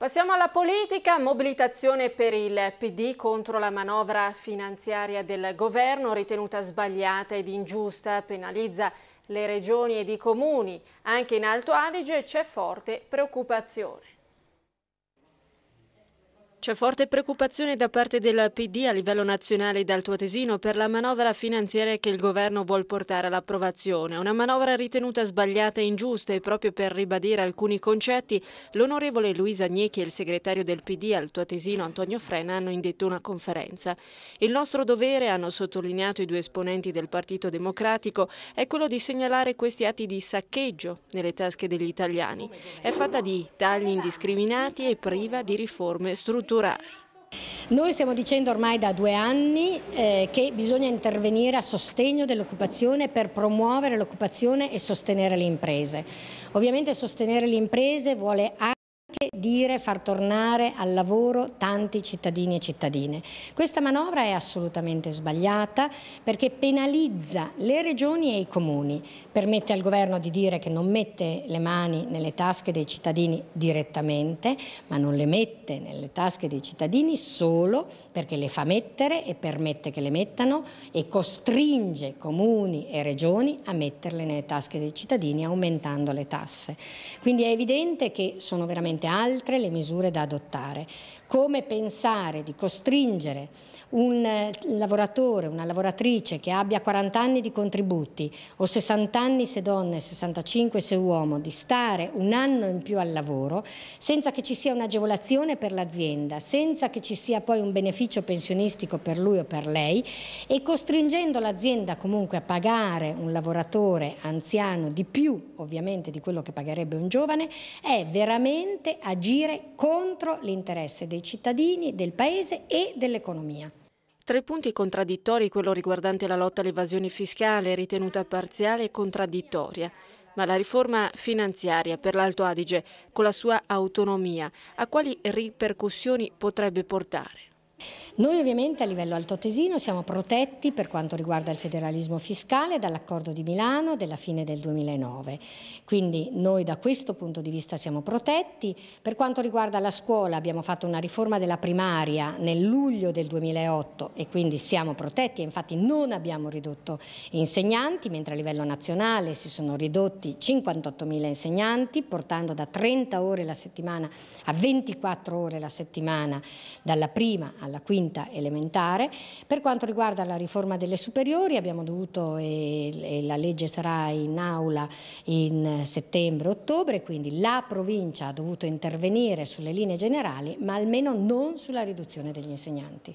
Passiamo alla politica, mobilitazione per il PD contro la manovra finanziaria del governo ritenuta sbagliata ed ingiusta, penalizza le regioni ed i comuni. Anche in Alto Adige c'è forte preoccupazione. C'è forte preoccupazione da parte del PD a livello nazionale e dal Tuatesino per la manovra finanziaria che il governo vuole portare all'approvazione. Una manovra ritenuta sbagliata e ingiusta e proprio per ribadire alcuni concetti l'onorevole Luisa Gnecchi e il segretario del PD al Tuatesino Antonio Frena hanno indetto una conferenza. Il nostro dovere, hanno sottolineato i due esponenti del Partito Democratico, è quello di segnalare questi atti di saccheggio nelle tasche degli italiani. È fatta di tagli indiscriminati e priva di riforme strutturali strutturali. Noi stiamo dicendo ormai da due anni eh, che bisogna intervenire a sostegno dell'occupazione per promuovere l'occupazione e sostenere le imprese. Ovviamente sostenere le imprese vuole anche dire far tornare al lavoro tanti cittadini e cittadine. Questa manovra è assolutamente sbagliata perché penalizza le regioni e i comuni, permette al governo di dire che non mette le mani nelle tasche dei cittadini direttamente, ma non le mette nelle tasche dei cittadini solo perché le fa mettere e permette che le mettano e costringe comuni e regioni a metterle nelle tasche dei cittadini aumentando le tasse. Quindi è evidente che sono veramente altre le misure da adottare. Come pensare di costringere un eh, lavoratore, una lavoratrice che abbia 40 anni di contributi o 60 anni se donna e 65 se uomo di stare un anno in più al lavoro senza che ci sia un'agevolazione per l'azienda, senza che ci sia poi un beneficio pensionistico per lui o per lei e costringendo l'azienda comunque a pagare un lavoratore anziano di più ovviamente di quello che pagherebbe un giovane è veramente agire contro l'interesse dei cittadini, del Paese e dell'economia. Tra i punti contraddittori quello riguardante la lotta all'evasione fiscale ritenuta parziale e contraddittoria, ma la riforma finanziaria per l'Alto Adige, con la sua autonomia, a quali ripercussioni potrebbe portare? Noi ovviamente a livello altotesino siamo protetti per quanto riguarda il federalismo fiscale dall'accordo di Milano della fine del 2009, quindi noi da questo punto di vista siamo protetti. Per quanto riguarda la scuola abbiamo fatto una riforma della primaria nel luglio del 2008 e quindi siamo protetti, infatti non abbiamo ridotto insegnanti, mentre a livello nazionale si sono ridotti 58.000 insegnanti, portando da 30 ore la settimana a 24 ore la settimana dalla prima alla alla quinta elementare. Per quanto riguarda la riforma delle superiori abbiamo dovuto, e, e la legge sarà in aula in settembre-ottobre, quindi la provincia ha dovuto intervenire sulle linee generali ma almeno non sulla riduzione degli insegnanti.